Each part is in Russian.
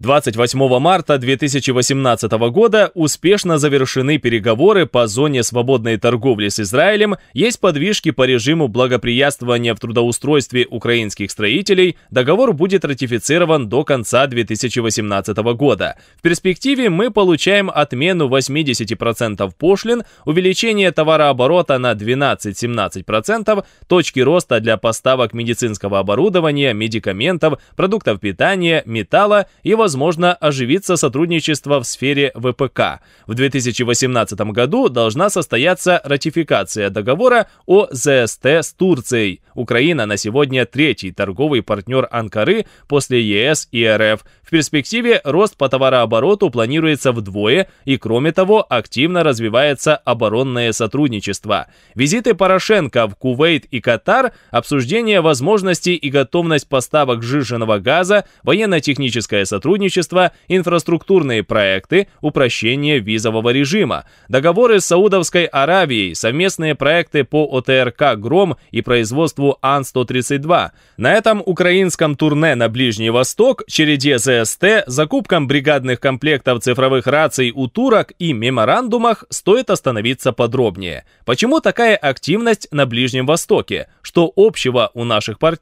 28 марта 2018 года успешно завершены переговоры по зоне свободной торговли с Израилем, есть подвижки по режиму благоприятствования в трудоустройстве украинских строителей, договор будет ратифицирован до конца 2018 года. В перспективе мы получаем отмену 80% пошлин, увеличение товарооборота на 12-17%, точки роста для поставок медицинского оборудования, медикаментов, продуктов питания, металла, и его возможно, оживиться сотрудничество в сфере ВПК. В 2018 году должна состояться ратификация договора о ЗСТ с Турцией. Украина на сегодня третий торговый партнер Анкары после ЕС и РФ – в перспективе рост по товарообороту планируется вдвое, и кроме того, активно развивается оборонное сотрудничество. Визиты Порошенко в Кувейт и Катар, обсуждение возможностей и готовность поставок сжиженного газа, военно-техническое сотрудничество, инфраструктурные проекты, упрощение визового режима, договоры с Саудовской Аравией, совместные проекты по ОТРК «Гром» и производству Ан-132. На этом украинском турне на Ближний Восток череде The ДСТ, закупкам бригадных комплектов цифровых раций у турок и меморандумах стоит остановиться подробнее. Почему такая активность на Ближнем Востоке? Что общего у наших партнеров?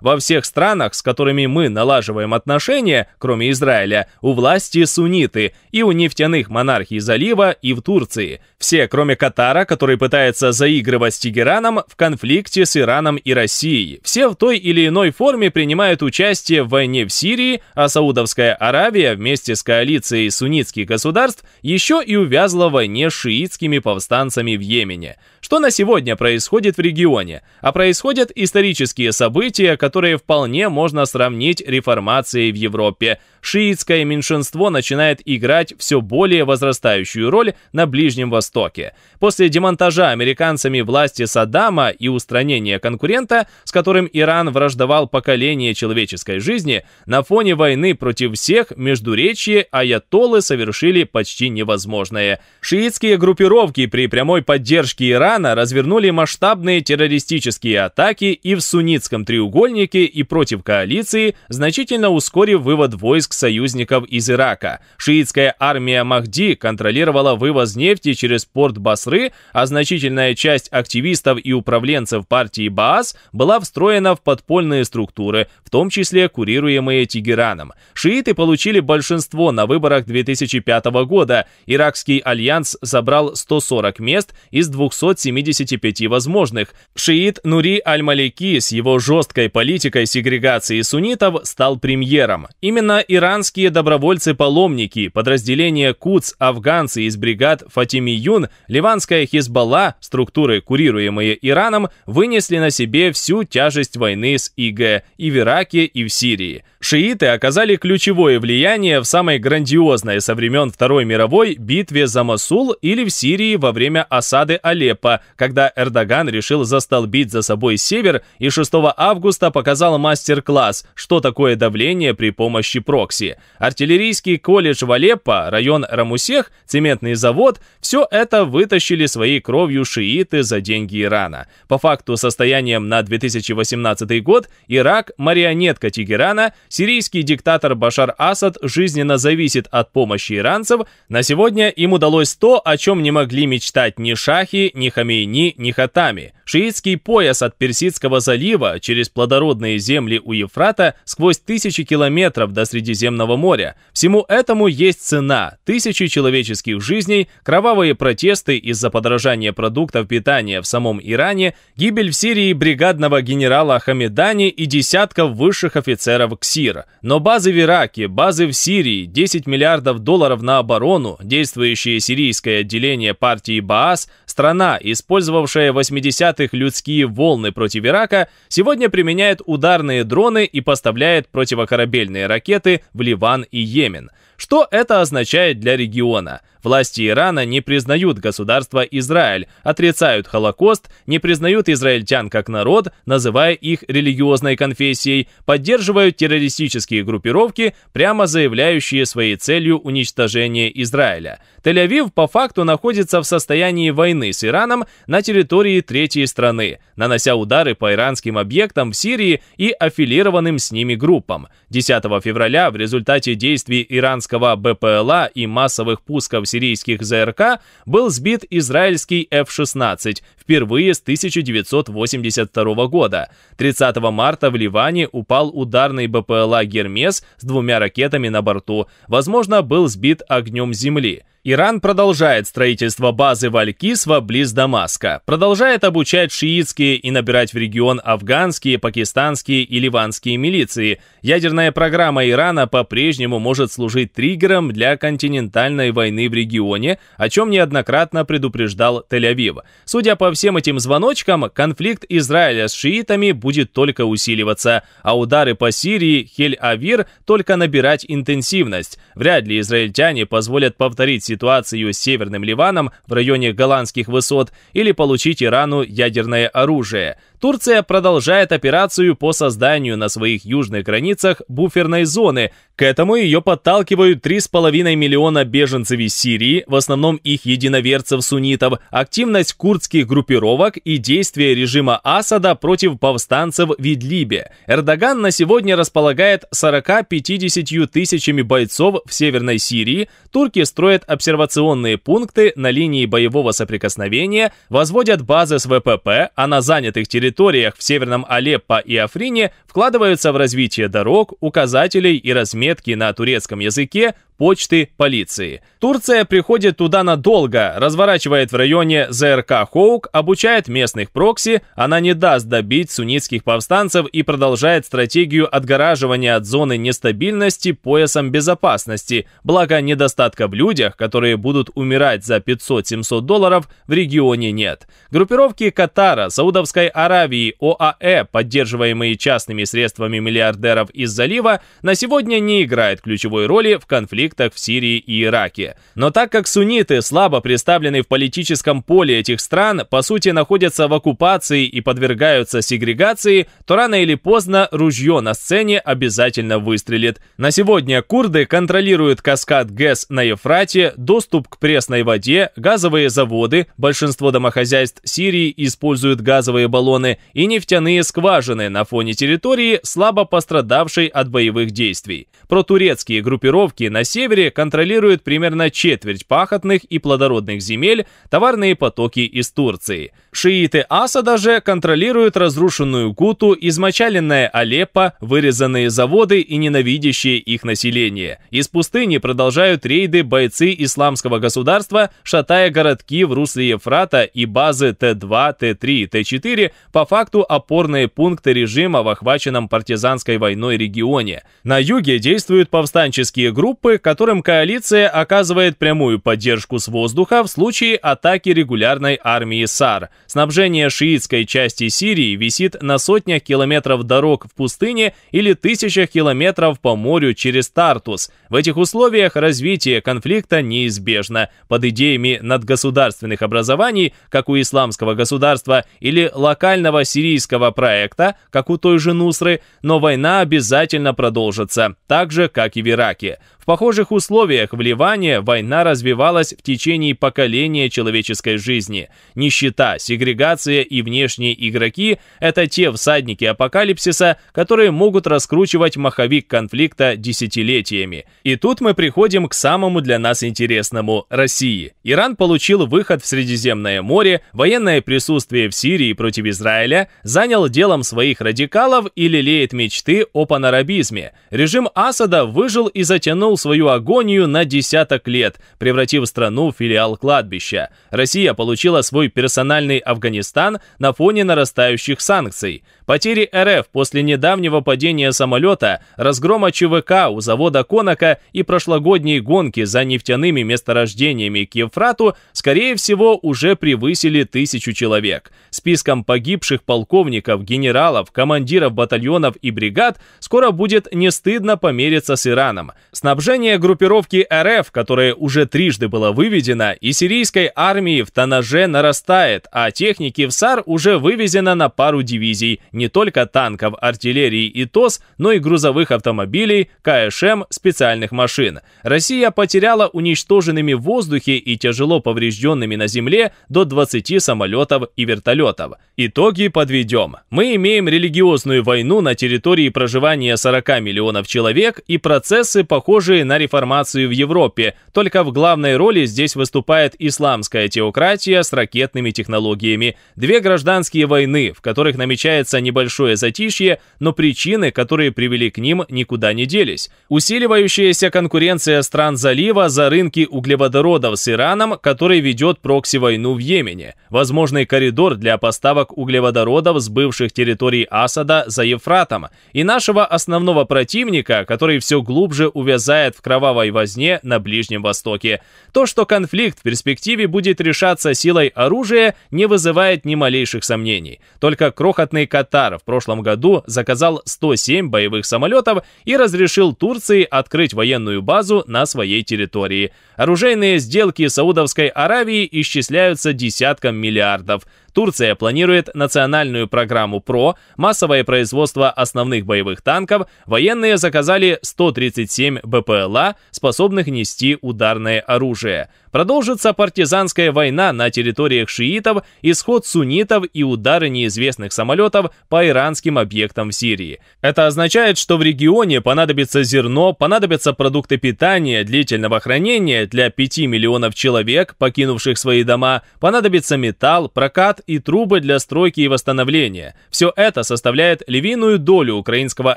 Во всех странах, с которыми мы налаживаем отношения, кроме Израиля, у власти сунниты, и у нефтяных монархий залива, и в Турции – все, кроме Катара, который пытается заигрывать с Тегераном, в конфликте с Ираном и Россией. Все в той или иной форме принимают участие в войне в Сирии, а Саудовская Аравия вместе с коалицией суннитских государств еще и увязла в войне с шиитскими повстанцами в Йемене. Что на сегодня происходит в регионе? А происходят исторические события, которые вполне можно сравнить реформацией в Европе. Шиитское меньшинство начинает играть все более возрастающую роль на Ближнем Востоке Востоке. После демонтажа американцами власти Саддама и устранения конкурента, с которым Иран враждовал поколение человеческой жизни, на фоне войны против всех междуречье аятоллы совершили почти невозможное. Шиитские группировки при прямой поддержке Ирана развернули масштабные террористические атаки и в Суннитском треугольнике, и против коалиции, значительно ускорив вывод войск союзников из Ирака. Шиитская армия Махди контролировала вывоз нефти через через порт Басры, а значительная часть активистов и управленцев партии Баас была встроена в подпольные структуры, в том числе курируемые Тегераном. Шииты получили большинство на выборах 2005 года. Иракский альянс забрал 140 мест из 275 возможных. Шиит Нури Аль-Малики с его жесткой политикой сегрегации суннитов стал премьером. Именно иранские добровольцы-паломники, подразделение КУЦ, афганцы из бригад Фатими июня ливанская Хизбалла, структуры, курируемые Ираном, вынесли на себе всю тяжесть войны с ИГ и в Ираке, и в Сирии. Шииты оказали ключевое влияние в самой грандиозной со времен Второй мировой битве за Масул или в Сирии во время осады Алеппо, когда Эрдоган решил застолбить за собой север и 6 августа показал мастер-класс, что такое давление при помощи прокси. Артиллерийский колледж в Алеппо, район Рамусех, цементный завод – все это это вытащили своей кровью шииты за деньги Ирана. По факту состоянием на 2018 год Ирак – марионетка Тегерана, сирийский диктатор Башар Асад жизненно зависит от помощи иранцев, на сегодня им удалось то, о чем не могли мечтать ни Шахи, ни Хамейни, ни Хатами. Шиитский пояс от Персидского залива через плодородные земли у Ефрата сквозь тысячи километров до Средиземного моря. Всему этому есть цена – тысячи человеческих жизней, кровавые протесты из-за подорожания продуктов питания в самом Иране, гибель в Сирии бригадного генерала Хамедани и десятков высших офицеров КСИР. Но базы в Ираке, базы в Сирии, 10 миллиардов долларов на оборону, действующее сирийское отделение партии Баас, страна, использовавшая 80-х людские волны против Ирака, сегодня применяет ударные дроны и поставляет противокорабельные ракеты в Ливан и Йемен. Что это означает для региона? Власти Ирана не признают государство Израиль, отрицают Холокост, не признают израильтян как народ, называя их религиозной конфессией, поддерживают террористические группировки, прямо заявляющие своей целью уничтожение Израиля. Тель-Авив по факту находится в состоянии войны с Ираном на территории третьей страны, нанося удары по иранским объектам в Сирии и аффилированным с ними группам. 10 февраля в результате действий иранских американского БПЛА и массовых пусков сирийских ЗРК был сбит израильский F-16 впервые с 1982 года. 30 марта в Ливане упал ударный БПЛА «Гермес» с двумя ракетами на борту. Возможно, был сбит огнем земли. Иран продолжает строительство базы в аль близ Дамаска, продолжает обучать шиитские и набирать в регион афганские, пакистанские и ливанские милиции. Ядерная программа Ирана по-прежнему может служить триггером для континентальной войны в регионе, о чем неоднократно предупреждал Тель-Авив. Судя по всем этим звоночкам, конфликт Израиля с шиитами будет только усиливаться, а удары по Сирии Хель-Авир только набирать интенсивность. Вряд ли израильтяне позволят повторить ситуацию с Северным Ливаном в районе голландских высот или получить Ирану ядерное оружие – Турция продолжает операцию по созданию на своих южных границах буферной зоны. К этому ее подталкивают 3,5 миллиона беженцев из Сирии, в основном их единоверцев-суннитов, активность курдских группировок и действия режима Асада против повстанцев в Идлибе. Эрдоган на сегодня располагает 40-50 тысячами бойцов в Северной Сирии, турки строят обсервационные пункты на линии боевого соприкосновения, возводят базы с ВПП, а на занятых территориях территориях в Северном Алеппо и Африне вкладываются в развитие дорог, указателей и разметки на турецком языке, почты, полиции. Турция приходит туда надолго, разворачивает в районе ЗРК Хоук, обучает местных прокси, она не даст добить суннитских повстанцев и продолжает стратегию отгораживания от зоны нестабильности поясом безопасности, благо недостатка в людях, которые будут умирать за 500-700 долларов, в регионе нет. Группировки Катара, Саудовской Аравии, ОАЭ, поддерживаемые частными средствами миллиардеров из залива, на сегодня не играют ключевой роли в конфликте конфликтах в Сирии и Ираке. Но так как сунниты слабо представлены в политическом поле этих стран, по сути находятся в оккупации и подвергаются сегрегации, то рано или поздно ружье на сцене обязательно выстрелит. На сегодня курды контролируют каскад ГЭС на Ефрате, доступ к пресной воде, газовые заводы, большинство домохозяйств Сирии используют газовые баллоны и нефтяные скважины на фоне территории, слабо пострадавшей от боевых действий. Протурецкие группировки на севере контролирует примерно четверть пахотных и плодородных земель, товарные потоки из Турции. Шииты Асада же контролируют разрушенную Гуту, измочаленное Алеппо, вырезанные заводы и ненавидящие их население. Из пустыни продолжают рейды бойцы исламского государства, шатая городки в русле Ефрата и базы Т2, Т3, Т4, по факту опорные пункты режима в охваченном партизанской войной регионе. На юге действуют повстанческие группы, которым коалиция оказывает прямую поддержку с воздуха в случае атаки регулярной армии САР. Снабжение шиитской части Сирии висит на сотнях километров дорог в пустыне или тысячах километров по морю через Тартус. В этих условиях развитие конфликта неизбежно. Под идеями надгосударственных образований, как у исламского государства, или локального сирийского проекта, как у той же Нусры, но война обязательно продолжится, так же, как и в Ираке. В похожих условиях в Ливане война развивалась в течение поколения человеческой жизни. Нищета, сегрегация и внешние игроки – это те всадники апокалипсиса, которые могут раскручивать маховик конфликта десятилетиями. И тут мы приходим к самому для нас интересному – России. Иран получил выход в Средиземное море, военное присутствие в Сирии против Израиля, занял делом своих радикалов и лелеет мечты о панарабизме. Режим Асада выжил и затянул растянул свою агонию на десяток лет, превратив страну в филиал кладбища. Россия получила свой персональный Афганистан на фоне нарастающих санкций. Потери РФ после недавнего падения самолета, разгрома ЧВК у завода Конака и прошлогодней гонки за нефтяными месторождениями к Евфрату, скорее всего, уже превысили тысячу человек. Списком погибших полковников, генералов, командиров батальонов и бригад скоро будет не стыдно помериться с Ираном. Снабжение Снабжение группировки РФ, которая уже трижды была выведена, и сирийской армии в танаже нарастает, а техники в САР уже вывезено на пару дивизий, не только танков, артиллерии и ТОС, но и грузовых автомобилей, КШМ, специальных машин. Россия потеряла уничтоженными в воздухе и тяжело поврежденными на земле до 20 самолетов и вертолетов. Итоги подведем. Мы имеем религиозную войну на территории проживания 40 миллионов человек и процессы, похожие похожие на реформацию в Европе, только в главной роли здесь выступает исламская теократия с ракетными технологиями, две гражданские войны, в которых намечается небольшое затишье, но причины, которые привели к ним, никуда не делись. Усиливающаяся конкуренция стран залива за рынки углеводородов с Ираном, который ведет прокси-войну в Йемене, возможный коридор для поставок углеводородов с бывших территорий Асада за Ефратом и нашего основного противника, который все глубже увязает страдает в кровавой возне на Ближнем Востоке. То, что конфликт в перспективе будет решаться силой оружия, не вызывает ни малейших сомнений. Только крохотный Катар в прошлом году заказал 107 боевых самолетов и разрешил Турции открыть военную базу на своей территории. Оружейные сделки Саудовской Аравии исчисляются десятком миллиардов – Турция планирует национальную программу ПРО, массовое производство основных боевых танков, военные заказали 137 БПЛА, способных нести ударное оружие. Продолжится партизанская война на территориях шиитов, исход суннитов и удары неизвестных самолетов по иранским объектам в Сирии. Это означает, что в регионе понадобится зерно, понадобятся продукты питания, длительного хранения для 5 миллионов человек, покинувших свои дома, понадобится металл, прокат и трубы для стройки и восстановления. Все это составляет львиную долю украинского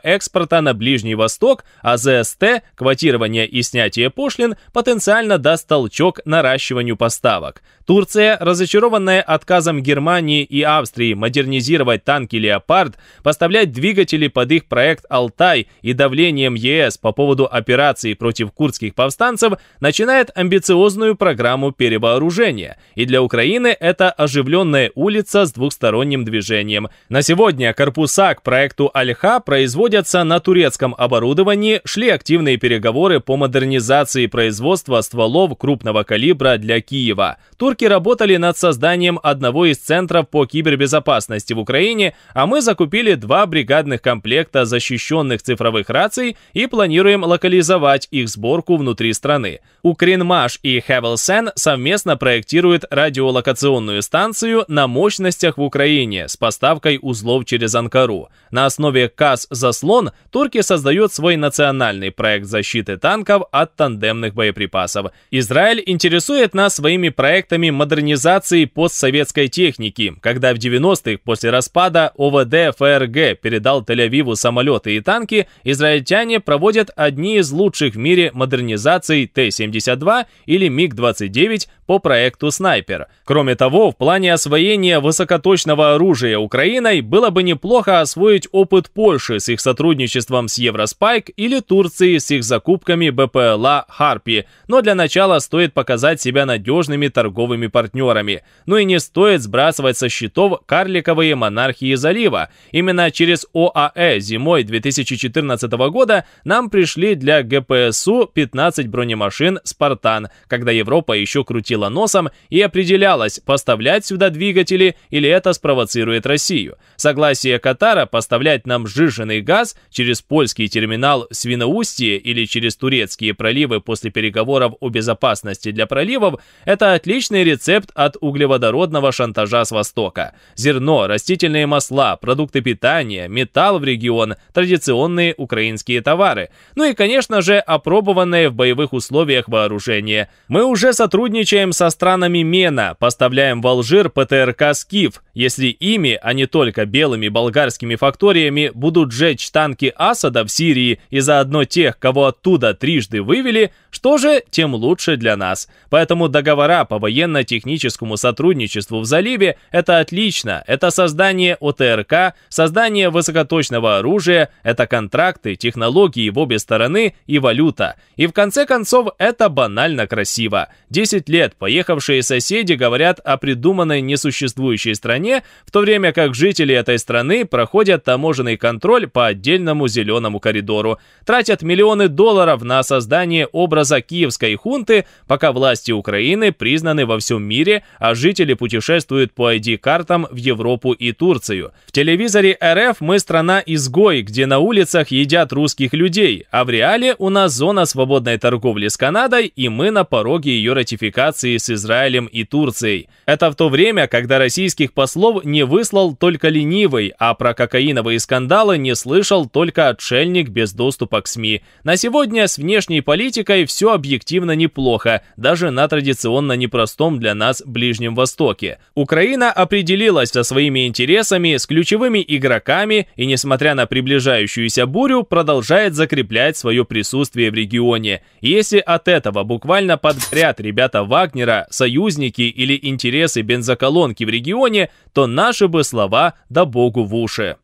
экспорта на Ближний Восток, а ЗСТ, квотирование и снятие пошлин, потенциально даст толчок наращиванию поставок. Турция, разочарованная отказом Германии и Австрии модернизировать танки «Леопард», поставлять двигатели под их проект «Алтай» и давлением ЕС по поводу операции против курдских повстанцев, начинает амбициозную программу перевооружения. И для Украины это оживленное улица с двухсторонним движением. На сегодня корпуса к проекту Альха производятся на турецком оборудовании, шли активные переговоры по модернизации производства стволов крупного калибра для Киева. Турки работали над созданием одного из центров по кибербезопасности в Украине, а мы закупили два бригадных комплекта защищенных цифровых раций и планируем локализовать их сборку внутри страны. Украинмаш и Хевелсен совместно проектируют радиолокационную станцию на мощностях в Украине с поставкой узлов через Анкару. На основе КАС-заслон турки создают свой национальный проект защиты танков от тандемных боеприпасов. Израиль интересует нас своими проектами модернизации постсоветской техники, когда в 90-х после распада ОВД ФРГ передал Тель-Авиву самолеты и танки, израильтяне проводят одни из лучших в мире модернизаций Т-72 или МиГ-29 по проекту «Снайпер». Кроме того, в плане освоения применения высокоточного оружия Украиной было бы неплохо освоить опыт Польши с их сотрудничеством с Евроспайк или Турции с их закупками БПЛА «Харпи», но для начала стоит показать себя надежными торговыми партнерами. Ну и не стоит сбрасывать со счетов карликовые монархии залива. Именно через ОАЭ зимой 2014 года нам пришли для ГПСУ 15 бронемашин «Спартан», когда Европа еще крутила носом и определялась, поставлять сюда двигатель двигатели, или это спровоцирует Россию. Согласие Катара поставлять нам сжиженный газ через польский терминал в Свиноустье или через турецкие проливы после переговоров о безопасности для проливов – это отличный рецепт от углеводородного шантажа с Востока. Зерно, растительные масла, продукты питания, металл в регион, традиционные украинские товары. Ну и, конечно же, опробованное в боевых условиях вооружение. Мы уже сотрудничаем со странами МЕНА, поставляем в Алжир ПТР РК «Скиф», если ими, а не только белыми болгарскими факториями, будут жечь танки Асада в Сирии и заодно тех, кого оттуда трижды вывели, что же, тем лучше для нас. Поэтому договора по военно-техническому сотрудничеству в заливе – это отлично, это создание ОТРК, создание высокоточного оружия, это контракты, технологии в обе стороны и валюта. И в конце концов, это банально красиво. 10 лет поехавшие соседи говорят о придуманной несуществующей существующей стране, в то время как жители этой страны проходят таможенный контроль по отдельному зеленому коридору, тратят миллионы долларов на создание образа киевской хунты, пока власти Украины признаны во всем мире, а жители путешествуют по ID-картам в Европу и Турцию. В телевизоре РФ мы страна-изгой, где на улицах едят русских людей, а в реале у нас зона свободной торговли с Канадой, и мы на пороге ее ратификации с Израилем и Турцией. Это в то время, когда когда российских послов не выслал только ленивый, а про кокаиновые скандалы не слышал только отшельник без доступа к СМИ. На сегодня с внешней политикой все объективно неплохо, даже на традиционно непростом для нас Ближнем Востоке. Украина определилась со своими интересами, с ключевыми игроками и, несмотря на приближающуюся бурю, продолжает закреплять свое присутствие в регионе. Если от этого буквально подряд ребята Вагнера, союзники или интересы бензоколонки, в регионе, то наши бы слова да богу в уши.